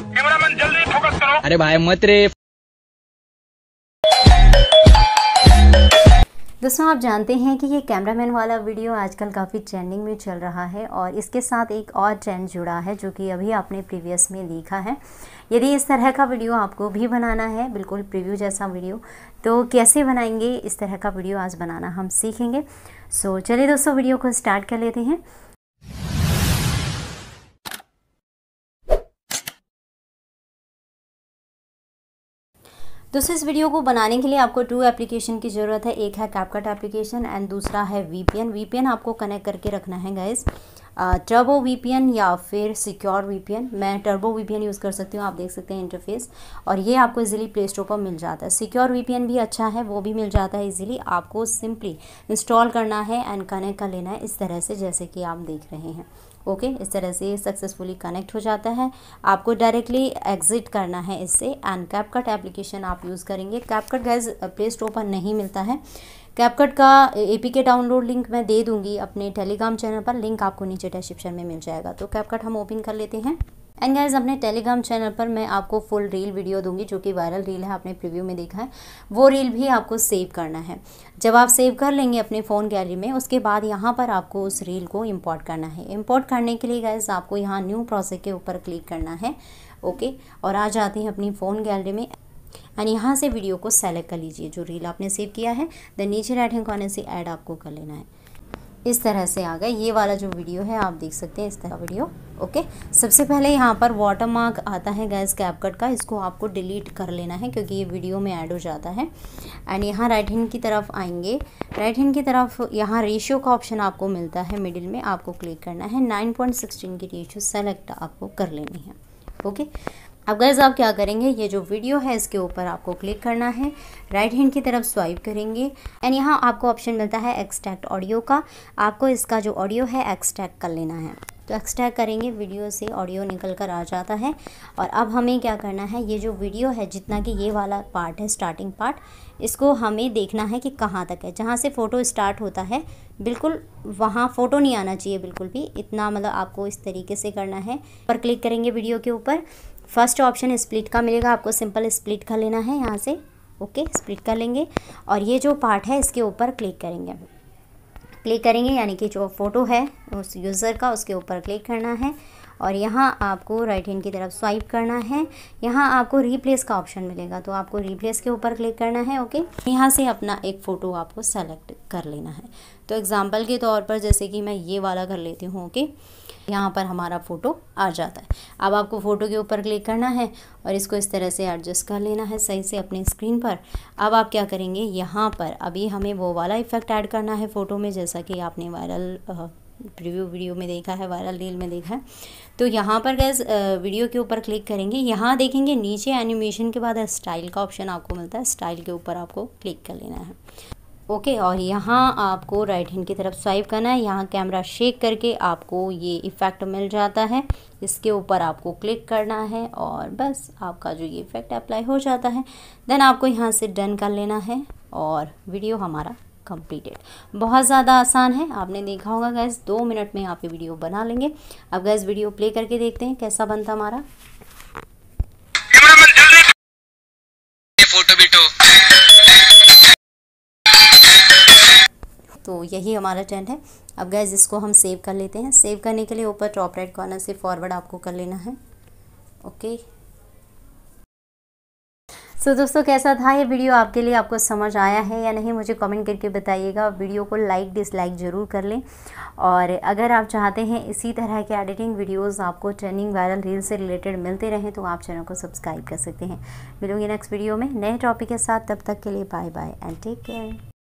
cameraman जल्दी focus करो अरे भाई मत रे दोस्तों आप जानते हैं कि ये कैमरामैन वाला वीडियो आजकल काफ़ी ट्रेंडिंग में चल रहा है और इसके साथ एक और ट्रेंड जुड़ा है जो कि अभी आपने प्रीवियस में देखा है यदि इस तरह का वीडियो आपको भी बनाना है बिल्कुल प्रीव्यू जैसा वीडियो तो कैसे बनाएंगे इस तरह का वीडियो आज बनाना हम सीखेंगे सो चलिए दोस्तों वीडियो को स्टार्ट कर लेते हैं दोस्तों इस वीडियो को बनाने के लिए आपको टू एप्लीकेशन की ज़रूरत है एक है कैपकट एप्लीकेशन एंड दूसरा है वीपीएन वीपीएन आपको कनेक्ट करके रखना है गाइज़ टर्बो uh, वीपीएन या फिर सिक्योर वीपीएन मैं टर्बो वीपीएन यूज़ कर सकती हूँ आप देख सकते हैं इंटरफेस और ये आपको इजीली प्ले स्टोर पर मिल जाता है सिक्योर वीपीएन भी अच्छा है वो भी मिल जाता है इजीली आपको सिंपली इंस्टॉल करना है एंड कनेक्ट कर लेना है इस तरह से जैसे कि आप देख रहे हैं ओके okay, इस तरह से सक्सेसफुली कनेक्ट हो जाता है आपको डायरेक्टली एग्जिट करना है इससे एंड कैपकट एप्लीकेशन आप यूज़ करेंगे कैपकट गैस प्ले स्टोर पर नहीं मिलता है कैपकट का एपीके डाउनलोड लिंक मैं दे दूंगी अपने टेलीग्राम चैनल पर लिंक आपको नीचे डिस्क्रिप्शन में मिल जाएगा तो कैपकट हम ओपन कर लेते हैं एंड गाइज अपने टेलीग्राम चैनल पर मैं आपको फुल रील वीडियो दूंगी जो कि वायरल रील है आपने प्रीव्यू में देखा है वो रील भी आपको सेव करना है जब आप सेव कर लेंगे अपने फ़ोन गैलरी में उसके बाद यहाँ पर आपको उस रील को इंपोर्ट करना है इंपोर्ट करने के लिए गाइज आपको यहाँ न्यू प्रोसेस के ऊपर क्लिक करना है ओके और आ जाते हैं अपनी फ़ोन गैलरी में एंड यहाँ से वीडियो को सेलेक्ट कर लीजिए जो रील आपने सेव किया है देन नीचे राइट हैंड कॉर्नर से ऐड आपको कर लेना है इस तरह से आ गए ये वाला जो वीडियो है आप देख सकते हैं इस तरह वीडियो ओके सबसे पहले यहाँ पर वाटर मार्क आता है गैस कैपकट का इसको आपको डिलीट कर लेना है क्योंकि ये वीडियो में ऐड हो जाता है एंड यहाँ राइट हैंड की तरफ आएंगे राइट हैंड की तरफ यहाँ रेशियो का ऑप्शन आपको मिलता है मिडिल में आपको क्लिक करना है नाइन पॉइंट सिक्सटीन की रेशियो सेलेक्ट आपको कर लेनी है ओके अब गैज़ आप क्या करेंगे ये जो वीडियो है इसके ऊपर आपको क्लिक करना है राइट हैंड की तरफ स्वाइप करेंगे एंड यहाँ आपको ऑप्शन मिलता है एक्सट्रैक्ट ऑडियो का आपको इसका जो ऑडियो है एक्सट्रैक्ट कर लेना है तो एक्सट्रैक्ट करेंगे वीडियो से ऑडियो निकल कर आ जाता है और अब हमें क्या करना है ये जो वीडियो है जितना कि ये वाला पार्ट है स्टार्टिंग पार्ट इसको हमें देखना है कि कहाँ तक है जहाँ से फ़ोटो स्टार्ट होता है बिल्कुल वहाँ फ़ोटो नहीं आना चाहिए बिल्कुल भी इतना मतलब आपको इस तरीके से करना है पर क्लिक करेंगे वीडियो के ऊपर फर्स्ट ऑप्शन स्प्लिट का मिलेगा आपको सिंपल स्प्लिट का लेना है यहाँ से ओके स्प्लिट कर लेंगे और ये जो पार्ट है इसके ऊपर क्लिक करेंगे क्लिक करेंगे यानी कि जो फ़ोटो है उस यूज़र का उसके ऊपर क्लिक करना है और यहाँ आपको राइट हैंड की तरफ स्वाइप करना है यहाँ आपको रीप्लेस का ऑप्शन मिलेगा तो आपको रीप्लेस के ऊपर क्लिक करना है ओके यहाँ से अपना एक फ़ोटो आपको सेलेक्ट कर लेना है तो एग्ज़ाम्पल के तौर पर जैसे कि मैं ये वाला कर लेती हूँ ओके यहाँ पर हमारा फ़ोटो आ जाता है अब आपको फ़ोटो के ऊपर क्लिक करना है और इसको इस तरह से एडजस्ट कर लेना है सही से अपनी स्क्रीन पर अब आप क्या करेंगे यहाँ पर अभी हमें वो वाला इफ़ेक्ट ऐड करना है फ़ोटो में जैसा कि आपने वायरल प्रीव्यू वीडियो में देखा है वायरल रील में देखा है तो यहाँ पर गैस वीडियो के ऊपर क्लिक करेंगे यहाँ देखेंगे नीचे एनिमेशन के बाद स्टाइल का ऑप्शन आपको मिलता है स्टाइल के ऊपर आपको क्लिक कर लेना है ओके और यहाँ आपको राइट हैंड की तरफ स्वाइप करना है यहाँ कैमरा शेक करके आपको ये इफ़ेक्ट मिल जाता है इसके ऊपर आपको क्लिक करना है और बस आपका जो ये इफ़ेक्ट अप्लाई हो जाता है देन आपको यहाँ से डन कर लेना है और वीडियो हमारा कंप्लीटेड बहुत ज़्यादा आसान है आपने देखा होगा गैस दो मिनट में आप ये वीडियो बना लेंगे अब गैस वीडियो प्ले करके देखते हैं कैसा बनता हमारा फोटो तो यही हमारा टेंट है अब गैस इसको हम सेव कर लेते हैं सेव करने के लिए ऊपर टॉप राइट कॉर्नर से फॉरवर्ड आपको कर लेना है ओके सो so, दोस्तों कैसा था ये वीडियो आपके लिए आपको समझ आया है या नहीं मुझे कमेंट करके बताइएगा वीडियो को लाइक डिसलाइक ज़रूर कर लें और अगर आप चाहते हैं इसी तरह के एडिटिंग वीडियोस आपको ट्रेंडिंग वायरल रील से रिलेटेड मिलते रहें तो आप चैनल को सब्सक्राइब कर सकते हैं मिलूंगी नेक्स्ट वीडियो में नए टॉपिक के साथ तब तक के लिए bye bye and take care